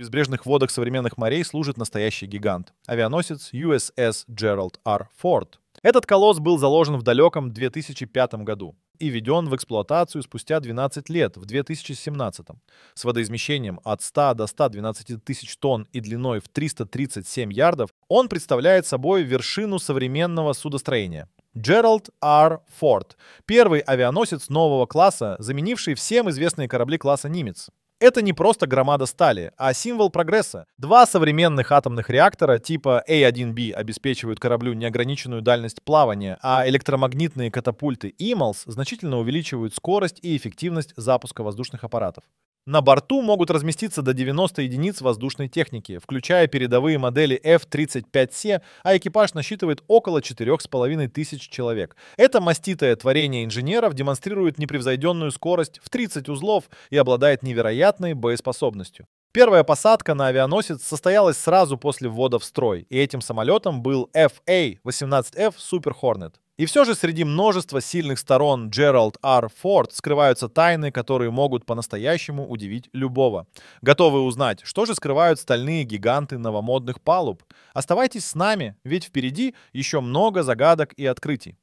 безбрежных водах современных морей служит настоящий гигант — авианосец USS Gerald R. Ford. Этот колосс был заложен в далеком 2005 году и введен в эксплуатацию спустя 12 лет, в 2017, с водоизмещением от 100 до 112 тысяч тонн и длиной в 337 ярдов, он представляет собой вершину современного судостроения. Джеральд Р. Форд – первый авианосец нового класса, заменивший всем известные корабли класса «Нимец». Это не просто громада стали, а символ прогресса. Два современных атомных реактора типа A1B обеспечивают кораблю неограниченную дальность плавания, а электромагнитные катапульты EMALS значительно увеличивают скорость и эффективность запуска воздушных аппаратов. На борту могут разместиться до 90 единиц воздушной техники, включая передовые модели F-35C, а экипаж насчитывает около 4,5 тысяч человек. Это маститое творение инженеров демонстрирует непревзойденную скорость в 30 узлов и обладает невероятной боеспособностью. Первая посадка на авианосец состоялась сразу после ввода в строй, и этим самолетом был FA-18F Super Hornet. И все же среди множества сильных сторон Джеральд Р. Форд скрываются тайны, которые могут по-настоящему удивить любого. Готовы узнать, что же скрывают стальные гиганты новомодных палуб? Оставайтесь с нами, ведь впереди еще много загадок и открытий.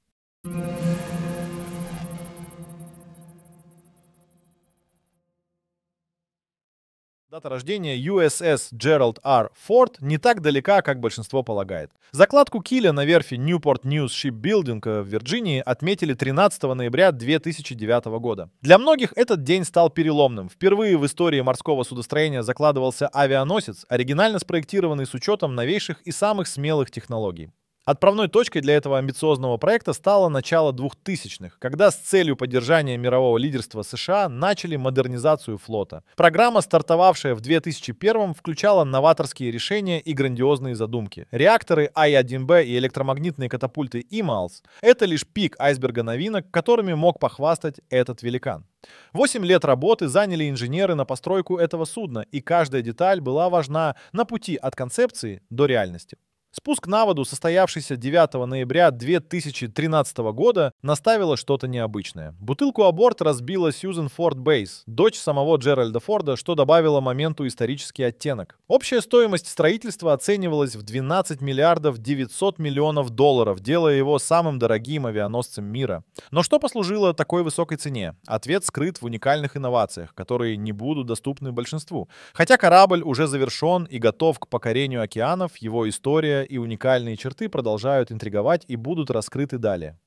Дата рождения USS Gerald R. Ford не так далека, как большинство полагает. Закладку киля на верфи Newport News Shipbuilding в Вирджинии отметили 13 ноября 2009 года. Для многих этот день стал переломным. Впервые в истории морского судостроения закладывался авианосец, оригинально спроектированный с учетом новейших и самых смелых технологий. Отправной точкой для этого амбициозного проекта стало начало 2000-х, когда с целью поддержания мирового лидерства США начали модернизацию флота. Программа, стартовавшая в 2001 включала новаторские решения и грандиозные задумки. Реакторы I-1B а и электромагнитные катапульты «Ималс» — это лишь пик айсберга новинок, которыми мог похвастать этот великан. Восемь лет работы заняли инженеры на постройку этого судна, и каждая деталь была важна на пути от концепции до реальности. Спуск на воду, состоявшийся 9 ноября 2013 года, наставило что-то необычное. Бутылку аборт разбила Сьюзен Форд Бейс, дочь самого Джеральда Форда, что добавило моменту исторический оттенок. Общая стоимость строительства оценивалась в 12 миллиардов 900 миллионов долларов, делая его самым дорогим авианосцем мира. Но что послужило такой высокой цене? Ответ скрыт в уникальных инновациях, которые не будут доступны большинству. Хотя корабль уже завершен и готов к покорению океанов, его история и уникальные черты продолжают интриговать и будут раскрыты далее.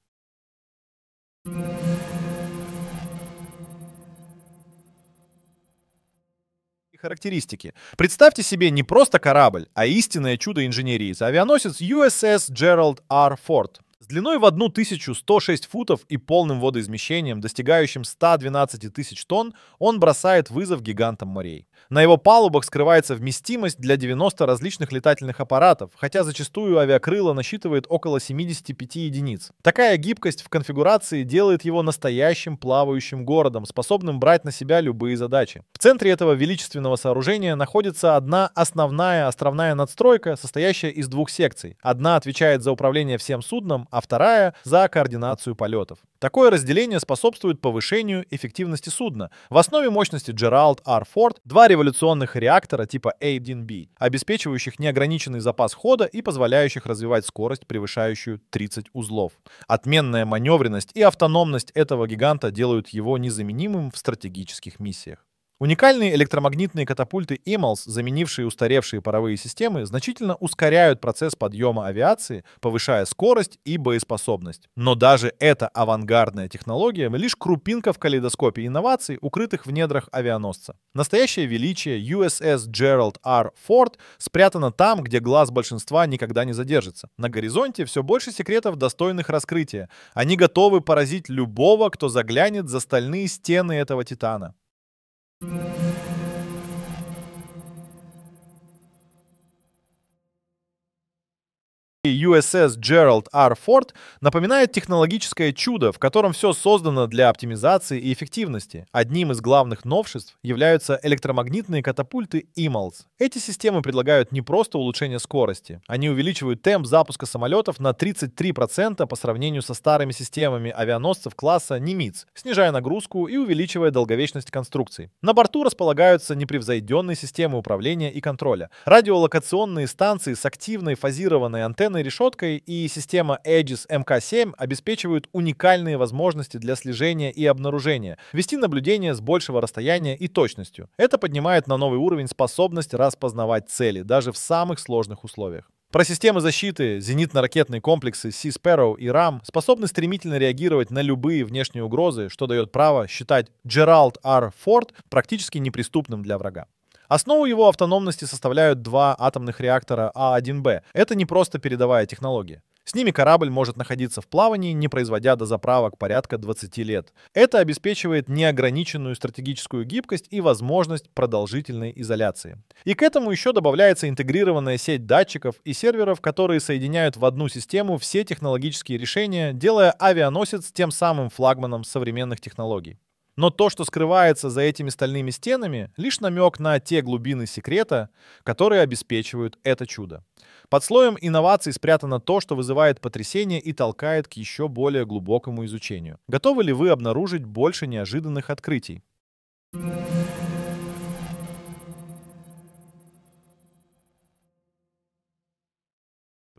характеристики. Представьте себе не просто корабль, а истинное чудо инженерии. Авианосец USS Gerald R. Ford с длиной в 1106 футов и полным водоизмещением, достигающим 112 тысяч тонн, он бросает вызов гигантам морей. На его палубах скрывается вместимость для 90 различных летательных аппаратов, хотя зачастую авиакрыло насчитывает около 75 единиц. Такая гибкость в конфигурации делает его настоящим плавающим городом, способным брать на себя любые задачи. В центре этого величественного сооружения находится одна основная островная надстройка, состоящая из двух секций. Одна отвечает за управление всем судном, а вторая — за координацию полетов. Такое разделение способствует повышению эффективности судна. В основе мощности Джеральд Р. Форд два революционных реактора типа A1B, обеспечивающих неограниченный запас хода и позволяющих развивать скорость, превышающую 30 узлов. Отменная маневренность и автономность этого гиганта делают его незаменимым в стратегических миссиях. Уникальные электромагнитные катапульты «Ималс», заменившие устаревшие паровые системы, значительно ускоряют процесс подъема авиации, повышая скорость и боеспособность. Но даже эта авангардная технология — лишь крупинка в калейдоскопе инноваций, укрытых в недрах авианосца. Настоящее величие USS Gerald R. Ford спрятано там, где глаз большинства никогда не задержится. На горизонте все больше секретов, достойных раскрытия. Они готовы поразить любого, кто заглянет за стальные стены этого Титана. Mm-hmm. USS Gerald R. Ford напоминает технологическое чудо, в котором все создано для оптимизации и эффективности. Одним из главных новшеств являются электромагнитные катапульты EMALS. Эти системы предлагают не просто улучшение скорости, они увеличивают темп запуска самолетов на 33% по сравнению со старыми системами авианосцев класса Nimitz, снижая нагрузку и увеличивая долговечность конструкций. На борту располагаются непревзойденные системы управления и контроля, радиолокационные станции с активной фазированной антенной Антенной решеткой и система edges MK7 обеспечивают уникальные возможности для слежения и обнаружения, вести наблюдение с большего расстояния и точностью. Это поднимает на новый уровень способность распознавать цели, даже в самых сложных условиях. Про системы защиты, зенитно-ракетные комплексы Sea Sparrow и RAM способны стремительно реагировать на любые внешние угрозы, что дает право считать Джеральд Р. Форд практически неприступным для врага. Основу его автономности составляют два атомных реактора А1Б. Это не просто передовая технология. С ними корабль может находиться в плавании, не производя дозаправок порядка 20 лет. Это обеспечивает неограниченную стратегическую гибкость и возможность продолжительной изоляции. И к этому еще добавляется интегрированная сеть датчиков и серверов, которые соединяют в одну систему все технологические решения, делая авианосец тем самым флагманом современных технологий. Но то, что скрывается за этими стальными стенами, лишь намек на те глубины секрета, которые обеспечивают это чудо. Под слоем инноваций спрятано то, что вызывает потрясение и толкает к еще более глубокому изучению. Готовы ли вы обнаружить больше неожиданных открытий?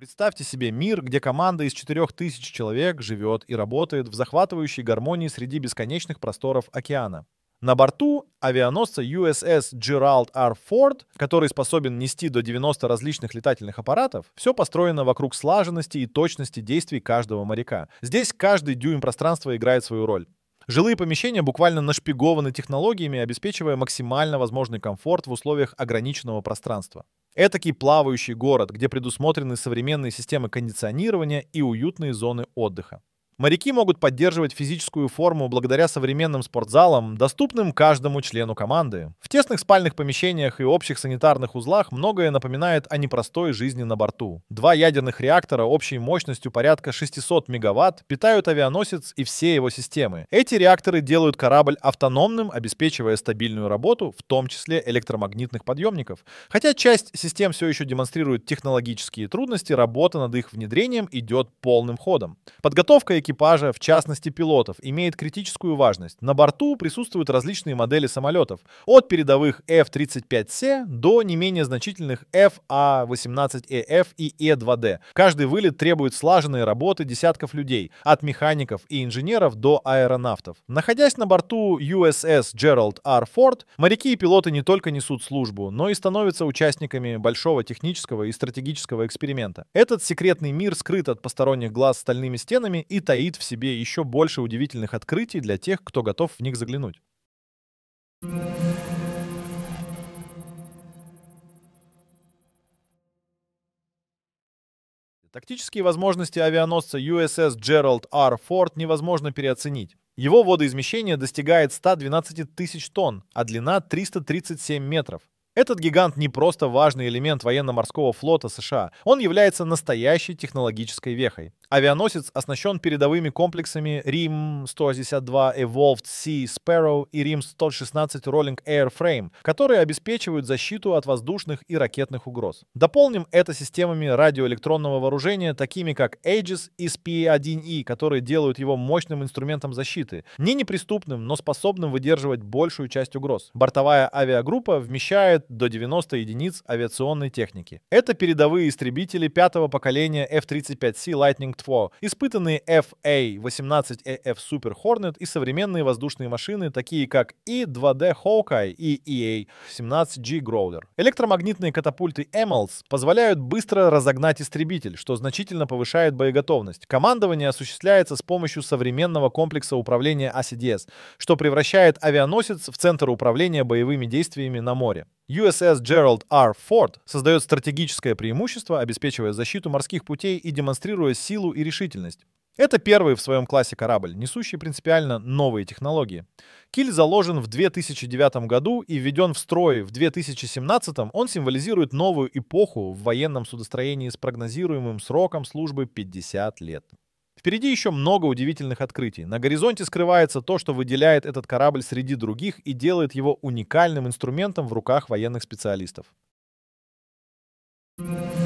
Представьте себе мир, где команда из 4000 человек живет и работает в захватывающей гармонии среди бесконечных просторов океана. На борту авианосца USS Gerald R. Ford, который способен нести до 90 различных летательных аппаратов, все построено вокруг слаженности и точности действий каждого моряка. Здесь каждый дюйм пространства играет свою роль. Жилые помещения буквально нашпигованы технологиями, обеспечивая максимально возможный комфорт в условиях ограниченного пространства. Этакий плавающий город, где предусмотрены современные системы кондиционирования и уютные зоны отдыха. Моряки могут поддерживать физическую форму благодаря современным спортзалам, доступным каждому члену команды. В тесных спальных помещениях и общих санитарных узлах многое напоминает о непростой жизни на борту. Два ядерных реактора общей мощностью порядка 600 мегаватт питают авианосец и все его системы. Эти реакторы делают корабль автономным, обеспечивая стабильную работу, в том числе электромагнитных подъемников. Хотя часть систем все еще демонстрирует технологические трудности, работа над их внедрением идет полным ходом. Подготовка и экипажа, в частности пилотов, имеет критическую важность. На борту присутствуют различные модели самолетов, от передовых F-35C до не менее значительных FA-18EF e и E-2D. Каждый вылет требует слаженной работы десятков людей, от механиков и инженеров до аэронавтов. Находясь на борту USS Gerald R. Ford, моряки и пилоты не только несут службу, но и становятся участниками большого технического и стратегического эксперимента. Этот секретный мир скрыт от посторонних глаз стальными стенами и таит в себе еще больше удивительных открытий для тех, кто готов в них заглянуть. Тактические возможности авианосца USS Gerald R. Ford невозможно переоценить. Его водоизмещение достигает 112 тысяч тонн, а длина 337 метров. Этот гигант не просто важный элемент военно-морского флота США, он является настоящей технологической вехой. Авианосец оснащен передовыми комплексами rim 162 Evolved Sea Sparrow и rim 116 Rolling Airframe, которые обеспечивают защиту от воздушных и ракетных угроз. Дополним это системами радиоэлектронного вооружения, такими как Aegis и SPA-1E, которые делают его мощным инструментом защиты, не неприступным, но способным выдерживать большую часть угроз. Бортовая авиагруппа вмещает доставляют до 90 единиц авиационной техники. Это передовые истребители пятого поколения F-35C Lightning II, испытанные FA-18AF Super Hornet и современные воздушные машины, такие как E-2D Hawkeye и EA-17G Growler. Электромагнитные катапульты Эмалс позволяют быстро разогнать истребитель, что значительно повышает боеготовность. Командование осуществляется с помощью современного комплекса управления ACDS, а что превращает авианосец в центр управления боевыми действиями на море. USS Gerald R. Ford создает стратегическое преимущество, обеспечивая защиту морских путей и демонстрируя силу и решительность. Это первый в своем классе корабль, несущий принципиально новые технологии. Киль заложен в 2009 году и введен в строй в 2017. Он символизирует новую эпоху в военном судостроении с прогнозируемым сроком службы 50 лет. Впереди еще много удивительных открытий. На горизонте скрывается то, что выделяет этот корабль среди других и делает его уникальным инструментом в руках военных специалистов. thank you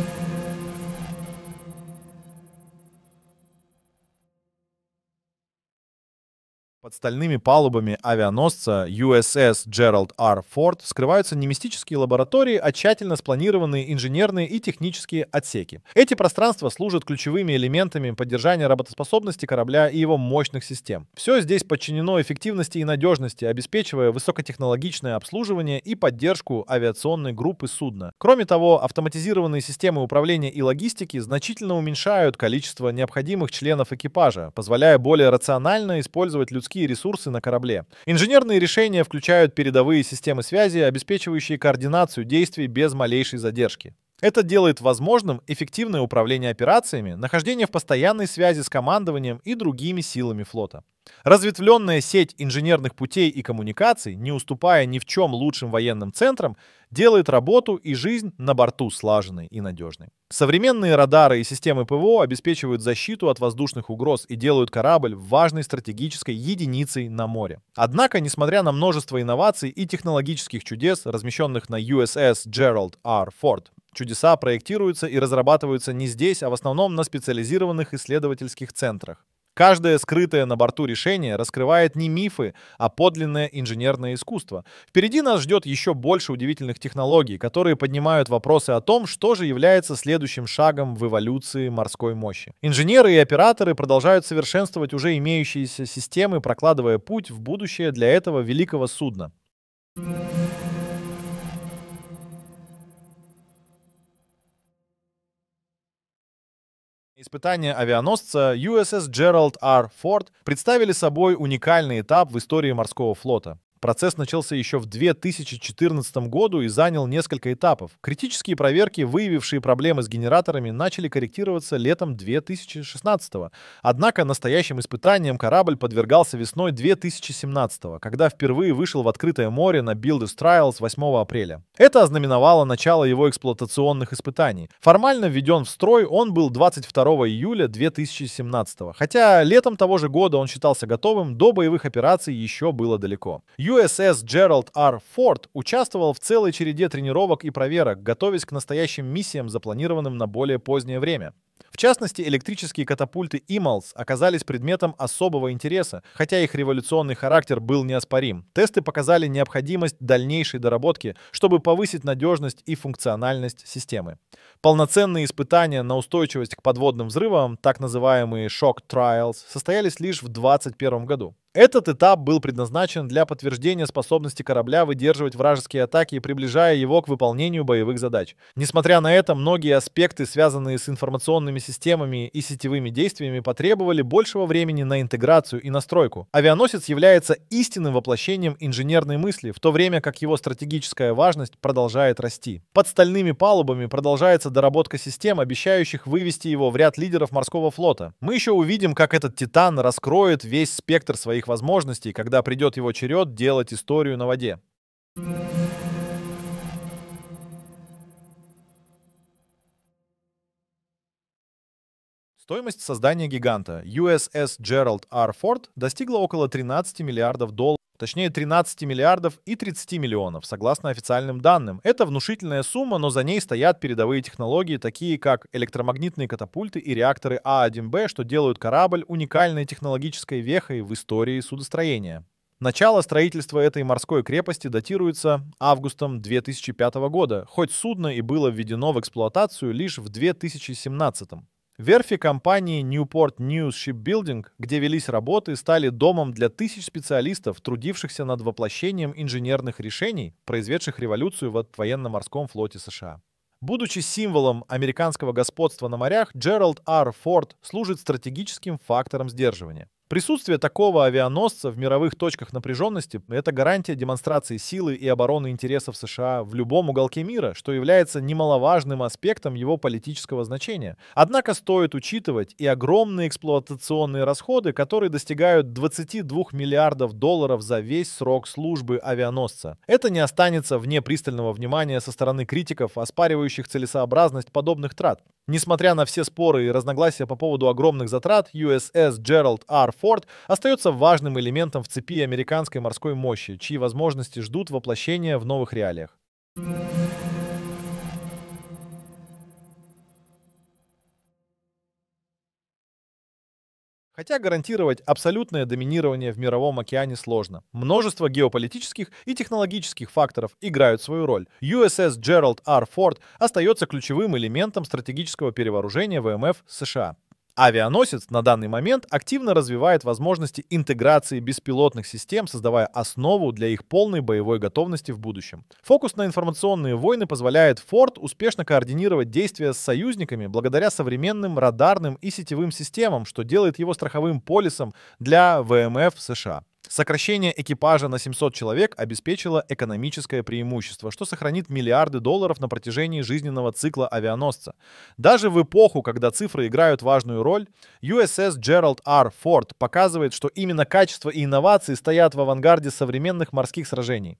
Под стальными палубами авианосца USS Gerald R. Ford скрываются не мистические лаборатории, а тщательно спланированные инженерные и технические отсеки. Эти пространства служат ключевыми элементами поддержания работоспособности корабля и его мощных систем. Все здесь подчинено эффективности и надежности, обеспечивая высокотехнологичное обслуживание и поддержку авиационной группы судна. Кроме того, автоматизированные системы управления и логистики значительно уменьшают количество необходимых членов экипажа, позволяя более рационально использовать людские людские ресурсы на корабле. Инженерные решения включают передовые системы связи, обеспечивающие координацию действий без малейшей задержки. Это делает возможным эффективное управление операциями, нахождение в постоянной связи с командованием и другими силами флота. Разветвленная сеть инженерных путей и коммуникаций, не уступая ни в чем лучшим военным центрам, делает работу и жизнь на борту слаженной и надежной. Современные радары и системы ПВО обеспечивают защиту от воздушных угроз и делают корабль важной стратегической единицей на море. Однако, несмотря на множество инноваций и технологических чудес, размещенных на USS Gerald R. Ford, Чудеса проектируются и разрабатываются не здесь, а в основном на специализированных исследовательских центрах. Каждое скрытое на борту решение раскрывает не мифы, а подлинное инженерное искусство. Впереди нас ждет еще больше удивительных технологий, которые поднимают вопросы о том, что же является следующим шагом в эволюции морской мощи. Инженеры и операторы продолжают совершенствовать уже имеющиеся системы, прокладывая путь в будущее для этого великого судна. Испытания авианосца USS Gerald R. Ford представили собой уникальный этап в истории морского флота. Процесс начался еще в 2014 году и занял несколько этапов. Критические проверки, выявившие проблемы с генераторами, начали корректироваться летом 2016 -го. Однако настоящим испытанием корабль подвергался весной 2017 когда впервые вышел в открытое море на Builders Trials 8 апреля. Это ознаменовало начало его эксплуатационных испытаний. Формально введен в строй он был 22 июля 2017, хотя летом того же года он считался готовым, до боевых операций еще было далеко. USS Gerald R. Ford участвовал в целой череде тренировок и проверок, готовясь к настоящим миссиям, запланированным на более позднее время. В частности, электрические катапульты «Ималс» оказались предметом особого интереса, хотя их революционный характер был неоспорим. Тесты показали необходимость дальнейшей доработки, чтобы повысить надежность и функциональность системы. Полноценные испытания на устойчивость к подводным взрывам, так называемые шок trials», состоялись лишь в 2021 году. Этот этап был предназначен для подтверждения способности корабля выдерживать вражеские атаки и приближая его к выполнению боевых задач. Несмотря на это, многие аспекты, связанные с информационными системами и сетевыми действиями, потребовали большего времени на интеграцию и настройку. Авианосец является истинным воплощением инженерной мысли, в то время как его стратегическая важность продолжает расти. Под стальными палубами продолжается доработка систем, обещающих вывести его в ряд лидеров морского флота. Мы еще увидим, как этот «Титан» раскроет весь спектр своих своих возможностей, когда придет его черед делать историю на воде. Стоимость создания гиганта USS Gerald R. Ford достигла около 13 миллиардов долларов точнее 13 миллиардов и 30 миллионов, согласно официальным данным. Это внушительная сумма, но за ней стоят передовые технологии, такие как электромагнитные катапульты и реакторы А1Б, что делают корабль уникальной технологической вехой в истории судостроения. Начало строительства этой морской крепости датируется августом 2005 года, хоть судно и было введено в эксплуатацию лишь в 2017. Верфи компании Newport News Shipbuilding, где велись работы, стали домом для тысяч специалистов, трудившихся над воплощением инженерных решений, произведших революцию в военно-морском флоте США. Будучи символом американского господства на морях, Джеральд Р. Форд служит стратегическим фактором сдерживания. Присутствие такого авианосца в мировых точках напряженности – это гарантия демонстрации силы и обороны интересов США в любом уголке мира, что является немаловажным аспектом его политического значения. Однако стоит учитывать и огромные эксплуатационные расходы, которые достигают 22 миллиардов долларов за весь срок службы авианосца. Это не останется вне пристального внимания со стороны критиков, оспаривающих целесообразность подобных трат. Несмотря на все споры и разногласия по поводу огромных затрат, USS Gerald R. Ford остается важным элементом в цепи американской морской мощи, чьи возможности ждут воплощения в новых реалиях. Хотя гарантировать абсолютное доминирование в мировом океане сложно. Множество геополитических и технологических факторов играют свою роль. USS Gerald R. Ford остается ключевым элементом стратегического перевооружения ВМФ США. Авианосец на данный момент активно развивает возможности интеграции беспилотных систем, создавая основу для их полной боевой готовности в будущем. Фокус на информационные войны позволяет Форд успешно координировать действия с союзниками благодаря современным радарным и сетевым системам, что делает его страховым полисом для ВМФ США. Сокращение экипажа на 700 человек обеспечило экономическое преимущество, что сохранит миллиарды долларов на протяжении жизненного цикла авианосца. Даже в эпоху, когда цифры играют важную роль, USS Gerald R. Ford показывает, что именно качество и инновации стоят в авангарде современных морских сражений.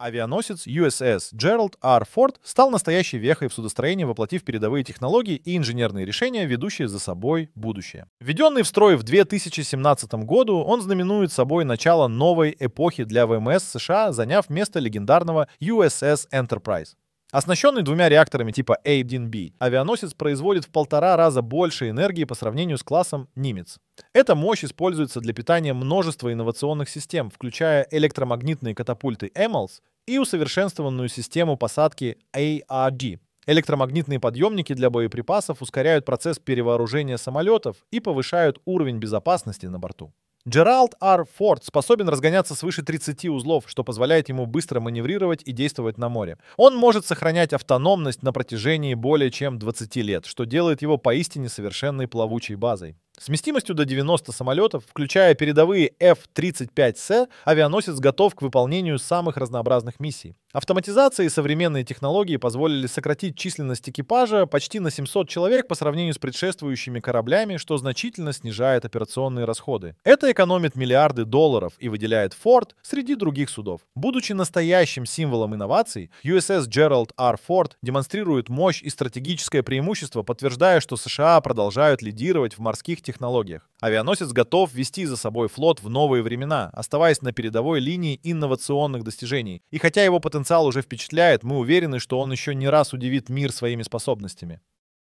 Авианосец USS Gerald R. Ford стал настоящей вехой в судостроении, воплотив передовые технологии и инженерные решения, ведущие за собой будущее. Введенный в строй в 2017 году, он знаменует собой начало новой эпохи для ВМС эм США, заняв место легендарного USS Enterprise. Оснащенный двумя реакторами типа A1B, авианосец производит в полтора раза больше энергии по сравнению с классом «Нимец». Эта мощь используется для питания множества инновационных систем, включая электромагнитные катапульты EMALS. Эм и усовершенствованную систему посадки ARD. Электромагнитные подъемники для боеприпасов ускоряют процесс перевооружения самолетов и повышают уровень безопасности на борту. Джеральд Р. Форд способен разгоняться свыше 30 узлов, что позволяет ему быстро маневрировать и действовать на море. Он может сохранять автономность на протяжении более чем 20 лет, что делает его поистине совершенной плавучей базой. С вместимостью до 90 самолетов, включая передовые F-35C, авианосец готов к выполнению самых разнообразных миссий. Автоматизация и современные технологии позволили сократить численность экипажа почти на 700 человек по сравнению с предшествующими кораблями, что значительно снижает операционные расходы. Это экономит миллиарды долларов и выделяет Форд среди других судов. Будучи настоящим символом инноваций, USS Gerald R. Ford демонстрирует мощь и стратегическое преимущество, подтверждая, что США продолжают лидировать в морских технологиях технологиях. Авианосец готов вести за собой флот в новые времена, оставаясь на передовой линии инновационных достижений. И хотя его потенциал уже впечатляет, мы уверены, что он еще не раз удивит мир своими способностями.